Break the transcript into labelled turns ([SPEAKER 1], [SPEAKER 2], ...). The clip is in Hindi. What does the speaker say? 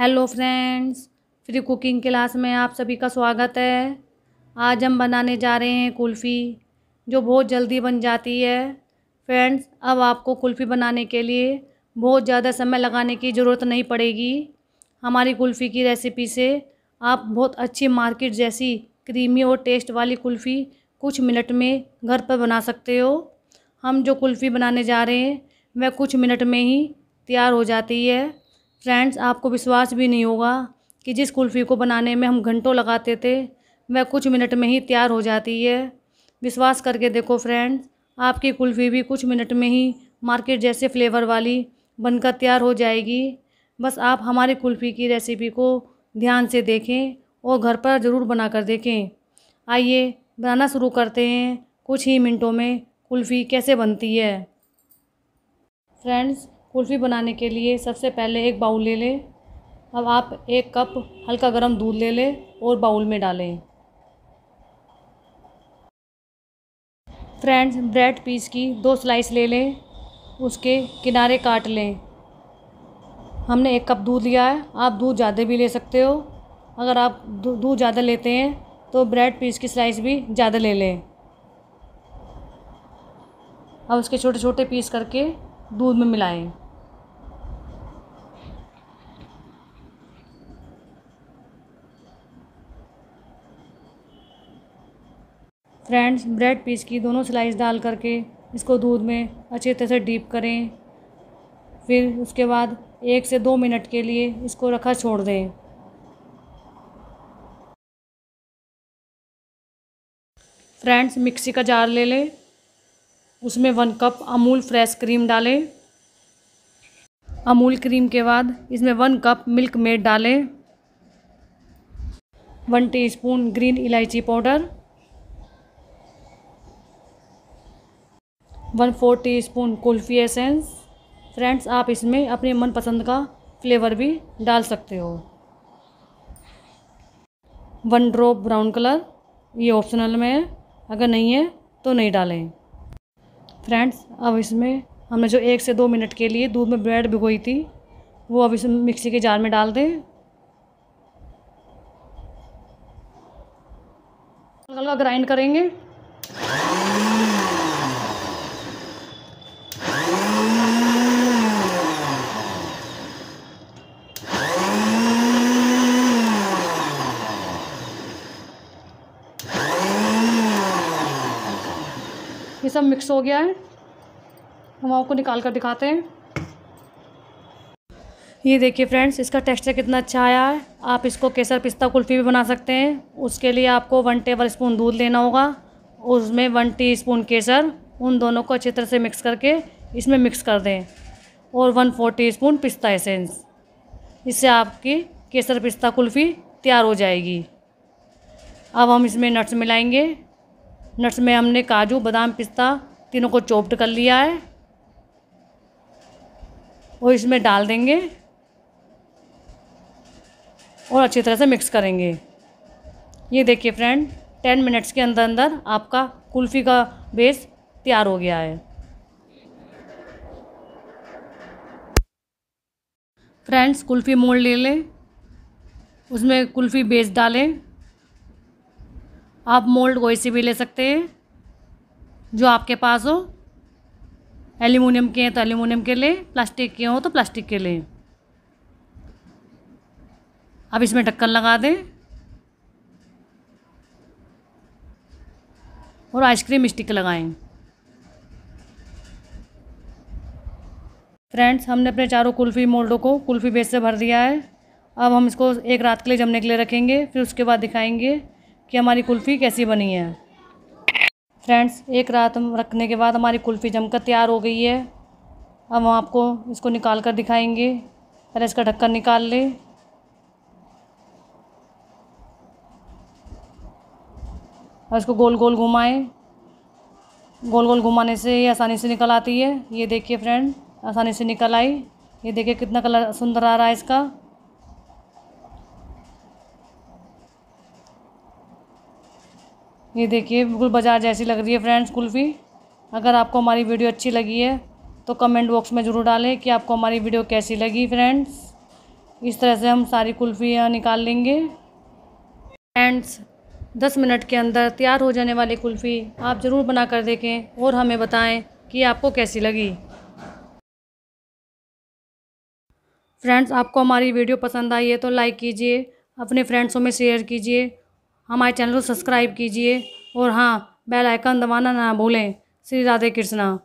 [SPEAKER 1] hello friends free cooking class में आप सभी का स्वागत है आज हम बनाने जा रहे हैं कुल्फ़ी जो बहुत जल्दी बन जाती है फ्रेंड्स अब आपको कुल्फ़ी बनाने के लिए बहुत ज़्यादा समय लगाने की ज़रूरत नहीं पड़ेगी हमारी कुल्फ़ी की रेसिपी से आप बहुत अच्छी मार्केट जैसी क्रीमी और टेस्ट वाली कुल्फ़ी कुछ मिनट में घर पर बना सकते हो हम जो कुल्फ़ी बनाने जा रहे हैं वह कुछ मिनट में ही तैयार हो जाती है फ्रेंड्स आपको विश्वास भी नहीं होगा कि जिस कुल्फ़ी को बनाने में हम घंटों लगाते थे वह कुछ मिनट में ही तैयार हो जाती है विश्वास करके देखो फ्रेंड्स आपकी कुल्फ़ी भी कुछ मिनट में ही मार्केट जैसे फ्लेवर वाली बनकर तैयार हो जाएगी बस आप हमारी कुल्फ़ी की रेसिपी को ध्यान से देखें और घर पर ज़रूर बना कर देखें आइए बनाना शुरू करते हैं कुछ ही मिनटों में कुल्फ़ी कैसे बनती है फ्रेंड्स कुल्फ़ी बनाने के लिए सबसे पहले एक बाउल ले लें अब आप एक कप हल्का गर्म दूध ले लें और बाउल में डालें फ्रेंड्स ब्रेड पीस की दो स्लाइस ले लें उसके किनारे काट लें हमने एक कप दूध लिया है आप दूध ज़्यादा भी ले सकते हो अगर आप दूध ज़्यादा लेते हैं तो ब्रेड पीस की स्लाइस भी ज़्यादा ले लें अब उसके छोटे छोटे पीस करके दूध में मिलाएं फ्रेंड्स ब्रेड पीस की दोनों स्लाइस डाल करके इसको दूध में अच्छे तरह से डीप करें फिर उसके बाद एक से दो मिनट के लिए इसको रखा छोड़ दें फ्रेंड्स मिक्सी का जार ले लें उसमें one cup Amul fresh cream डालें अमूल क्रीम के बाद इसमें वन कप मिल्क मेड डालें वन टीस्पून ग्रीन इलायची powder one four teaspoon kulfi essence friends आप इसमें अपने मनपसंद का फ्लेवर भी डाल सकते हो वन ड्रॉप ब्राउन कलर ये ऑप्शनल में है अगर नहीं है तो नहीं डालें फ्रेंड्स अब इसमें हमने जो एक से दो मिनट के लिए दूध में ब्रेड भिगोई थी वो अब इसमें मिक्सी के जार में डाल दें हल्का हल्का ग्राइंड करेंगे ये सब मिक्स हो गया है हम आपको निकाल कर दिखाते हैं ये देखिए फ्रेंड्स इसका टेक्सचर कितना अच्छा आया है आप इसको केसर पिस्ता कुल्फ़ी भी बना सकते हैं उसके लिए आपको वन टेबल स्पून दूध लेना होगा उसमें वन टी स्पून केसर उन दोनों को अच्छी तरह से मिक्स करके इसमें मिक्स कर दें और वन फोर टी स्पून पिस्ता एसेंस इससे आपकी केसर पिस्ता कुल्फ़ी तैयार हो जाएगी अब हम इसमें नट्स मिलाएंगे नट्स में हमने काजू बादाम पिस्ता तीनों को चॉप्ड कर लिया है और इसमें डाल देंगे और अच्छी तरह से मिक्स करेंगे ये देखिए फ्रेंड टेन मिनट्स के अंदर अंदर आपका कुल्फ़ी का बेस तैयार हो गया है फ्रेंड्स कुल्फ़ी मोड़ ले लें उसमें कुल्फ़ी बेस डालें आप मोल्ड कोई सी भी ले सकते हैं जो आपके पास हो एल्यूमिनियम के हैं तो एल्यूमिनियम के लें प्लास्टिक के हों तो प्लास्टिक के लें अब इसमें ढक्कन लगा दें और आइसक्रीम स्टिक लगाएं फ्रेंड्स हमने अपने चारों कुल्फ़ी मोल्डों को कुल्फ़ी बेस से भर दिया है अब हम इसको एक रात के लिए जमने के लिए रखेंगे फिर उसके बाद दिखाएंगे कि हमारी कुल्फ़ी कैसी बनी है फ्रेंड्स एक रात रखने के बाद हमारी कुल्फ़ी जमकर तैयार हो गई है अब हम आपको इसको निकाल कर दिखाएंगे पहले इसका ढक्कन निकाल लें और इसको गोल गोल घुमाएं गोल गोल घुमाने से ये आसानी से निकल आती है ये देखिए फ्रेंड आसानी से निकल आई ये देखिए कितना कलर सुंदर आ रहा है इसका ये देखिए बिल्कुल बाजार जैसी लग रही है फ्रेंड्स कुल्फ़ी अगर आपको हमारी वीडियो अच्छी लगी है तो कमेंट बॉक्स में ज़रूर डालें कि आपको हमारी वीडियो कैसी लगी फ्रेंड्स इस तरह से हम सारी कुल्फ़ियाँ निकाल लेंगे फ्रेंड्स दस मिनट के अंदर तैयार हो जाने वाली कुल्फ़ी आप ज़रूर बना कर देखें और हमें बताएं कि आपको कैसी लगी फ्रेंड्स आपको हमारी वीडियो पसंद आई है तो लाइक कीजिए अपने फ्रेंड्सों में शेयर कीजिए हमारे चैनल को सब्सक्राइब कीजिए और हाँ बेल आइकन दबाना ना भूलें श्री राधे कृष्णा